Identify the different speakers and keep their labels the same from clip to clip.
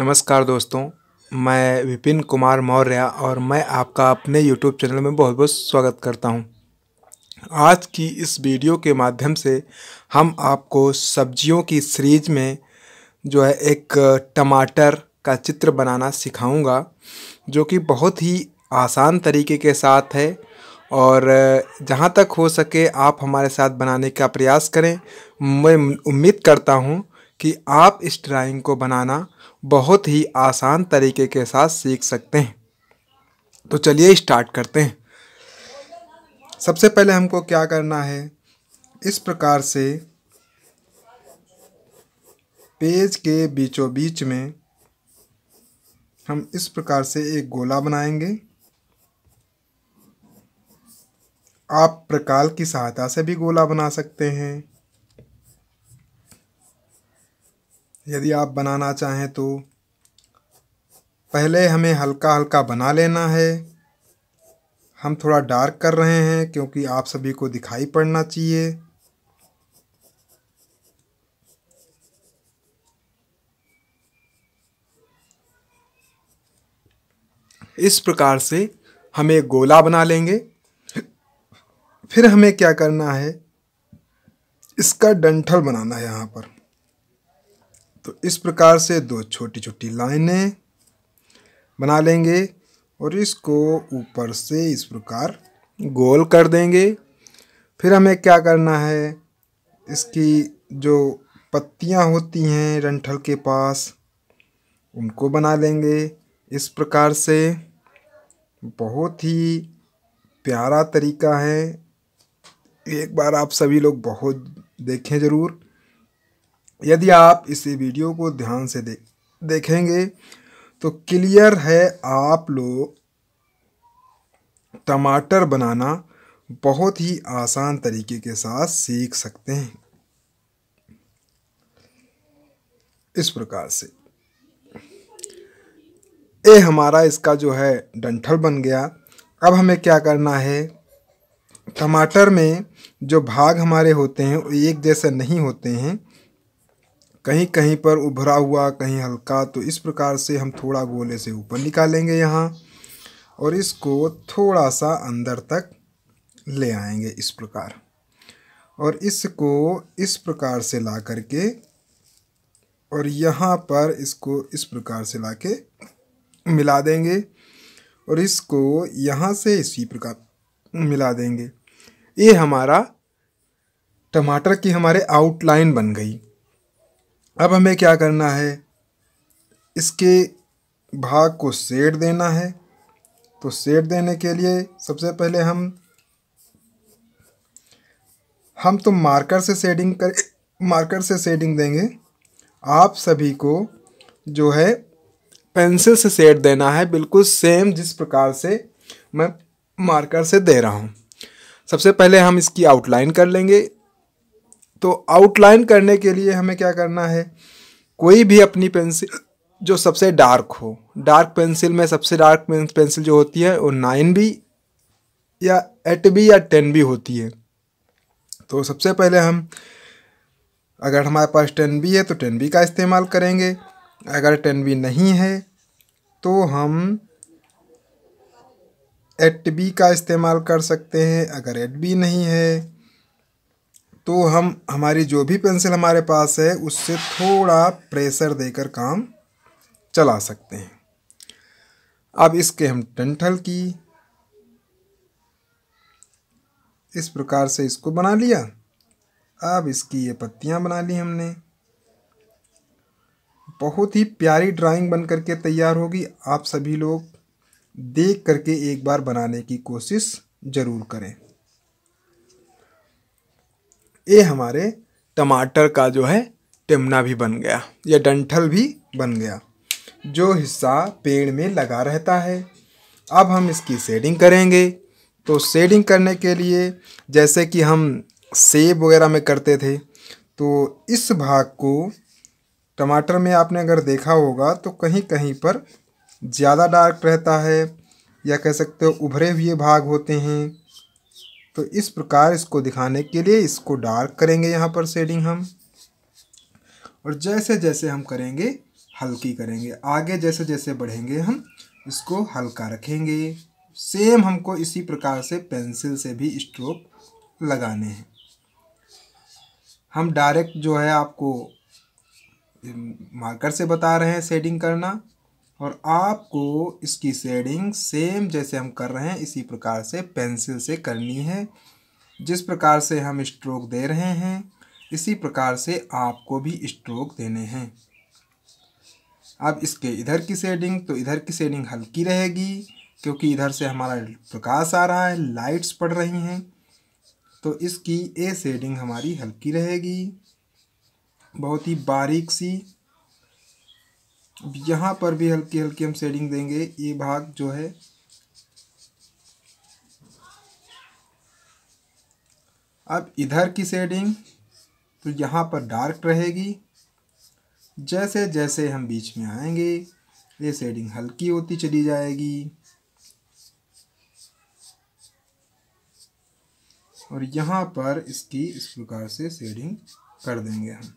Speaker 1: नमस्कार दोस्तों मैं विपिन कुमार मौर्य और मैं आपका अपने यूट्यूब चैनल में बहुत बहुत स्वागत करता हूं। आज की इस वीडियो के माध्यम से हम आपको सब्जियों की सीरीज में जो है एक टमाटर का चित्र बनाना सिखाऊंगा जो कि बहुत ही आसान तरीके के साथ है और जहाँ तक हो सके आप हमारे साथ बनाने का प्रयास करें मैं उम्मीद करता हूँ कि आप इस ड्राइंग को बनाना बहुत ही आसान तरीके के साथ सीख सकते हैं तो चलिए स्टार्ट करते हैं सबसे पहले हमको क्या करना है इस प्रकार से पेज के बीचों बीच में हम इस प्रकार से एक गोला बनाएंगे आप प्रकाल की सहायता से भी गोला बना सकते हैं यदि आप बनाना चाहें तो पहले हमें हल्का हल्का बना लेना है हम थोड़ा डार्क कर रहे हैं क्योंकि आप सभी को दिखाई पड़ना चाहिए इस प्रकार से हम एक गोला बना लेंगे फिर हमें क्या करना है इसका डंठल बनाना है यहाँ पर तो इस प्रकार से दो छोटी छोटी लाइनें बना लेंगे और इसको ऊपर से इस प्रकार गोल कर देंगे फिर हमें क्या करना है इसकी जो पत्तियां होती हैं रंठल के पास उनको बना लेंगे इस प्रकार से बहुत ही प्यारा तरीका है एक बार आप सभी लोग बहुत देखें ज़रूर यदि आप इस वीडियो को ध्यान से देख देखेंगे तो क्लियर है आप लोग टमाटर बनाना बहुत ही आसान तरीके के साथ सीख सकते हैं इस प्रकार से ए हमारा इसका जो है डंठल बन गया अब हमें क्या करना है टमाटर में जो भाग हमारे होते हैं वो एक जैसे नहीं होते हैं कहीं कहीं पर उभरा हुआ कहीं हल्का तो इस प्रकार से हम थोड़ा गोले से ऊपर निकालेंगे यहाँ और इसको थोड़ा सा अंदर तक ले आएंगे इस प्रकार और इसको इस प्रकार से ला करके और यहाँ पर इसको इस प्रकार से ला के मिला देंगे और इसको यहाँ से इसी प्रकार मिला देंगे ये हमारा टमाटर की हमारे आउटलाइन बन गई अब हमें क्या करना है इसके भाग को सेट देना है तो सेट देने के लिए सबसे पहले हम हम तो मार्कर से शेडिंग कर मार्कर से शेडिंग देंगे आप सभी को जो है पेंसिल से सेट देना है बिल्कुल सेम जिस प्रकार से मैं मार्कर से दे रहा हूँ सबसे पहले हम इसकी आउटलाइन कर लेंगे तो आउटलाइन करने के लिए हमें क्या करना है कोई भी अपनी पेंसिल जो सबसे डार्क हो डार्क पेंसिल में सबसे डार्क पेंसिल जो होती है वो नाइन बी या एट बी या टेन बी होती है तो सबसे पहले हम अगर हमारे पास टेन बी है तो टेन बी का इस्तेमाल करेंगे अगर टेन बी नहीं है तो हम एट बी का इस्तेमाल कर सकते हैं अगर एट बी नहीं है तो हम हमारी जो भी पेंसिल हमारे पास है उससे थोड़ा प्रेशर देकर काम चला सकते हैं अब इसके हम डंठल की इस प्रकार से इसको बना लिया अब इसकी ये पत्तियाँ बना ली हमने बहुत ही प्यारी ड्राइंग बन करके तैयार होगी आप सभी लोग देख करके एक बार बनाने की कोशिश ज़रूर करें ये हमारे टमाटर का जो है टिमना भी बन गया या डंठल भी बन गया जो हिस्सा पेड़ में लगा रहता है अब हम इसकी शेडिंग करेंगे तो शेडिंग करने के लिए जैसे कि हम सेब वगैरह में करते थे तो इस भाग को टमाटर में आपने अगर देखा होगा तो कहीं कहीं पर ज़्यादा डार्क रहता है या कह सकते हो उभरे हुए भाग होते हैं तो इस प्रकार इसको दिखाने के लिए इसको डार्क करेंगे यहाँ पर शेडिंग हम और जैसे जैसे हम करेंगे हल्की करेंगे आगे जैसे जैसे बढ़ेंगे हम इसको हल्का रखेंगे सेम हमको इसी प्रकार से पेंसिल से भी स्ट्रोक लगाने हैं हम डायरेक्ट जो है आपको मार्कर से बता रहे हैं शेडिंग करना और आपको इसकी शेडिंग सेम जैसे हम कर रहे हैं इसी प्रकार से पेंसिल से करनी है जिस प्रकार से हम स्ट्रोक दे रहे हैं इसी प्रकार से आपको भी स्ट्रोक देने हैं अब इसके इधर की शेडिंग तो इधर की शेडिंग हल्की रहेगी क्योंकि इधर से हमारा प्रकाश आ रहा है लाइट्स पड़ रही हैं तो इसकी ए शेडिंग हमारी हल्की रहेगी बहुत ही बारीक सी अब यहाँ पर भी हल्की हल्की हम शेडिंग देंगे ये भाग जो है अब इधर की शेडिंग तो यहाँ पर डार्क रहेगी जैसे जैसे हम बीच में आएंगे ये शेडिंग हल्की होती चली जाएगी और यहाँ पर इसकी इस प्रकार से शेडिंग कर देंगे हम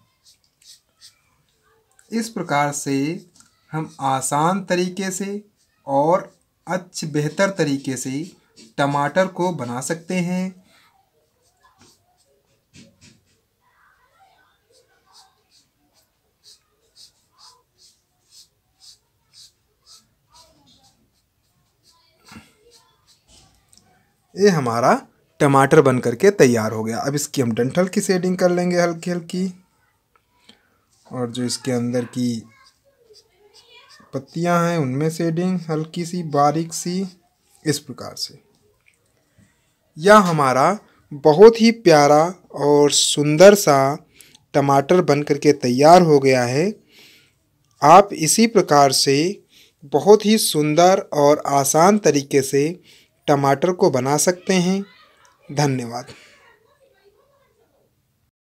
Speaker 1: इस प्रकार से हम आसान तरीके से और अच्छे बेहतर तरीके से टमाटर को बना सकते हैं ये हमारा टमाटर बन करके तैयार हो गया अब इसकी हम डंठल की सेडिंग कर लेंगे हल्की हल्की और जो इसके अंदर की पत्तियां हैं उनमें शेडिंग हल्की सी बारीक सी इस प्रकार से यह हमारा बहुत ही प्यारा और सुंदर सा टमाटर बन करके तैयार हो गया है आप इसी प्रकार से बहुत ही सुंदर और आसान तरीके से टमाटर को बना सकते हैं धन्यवाद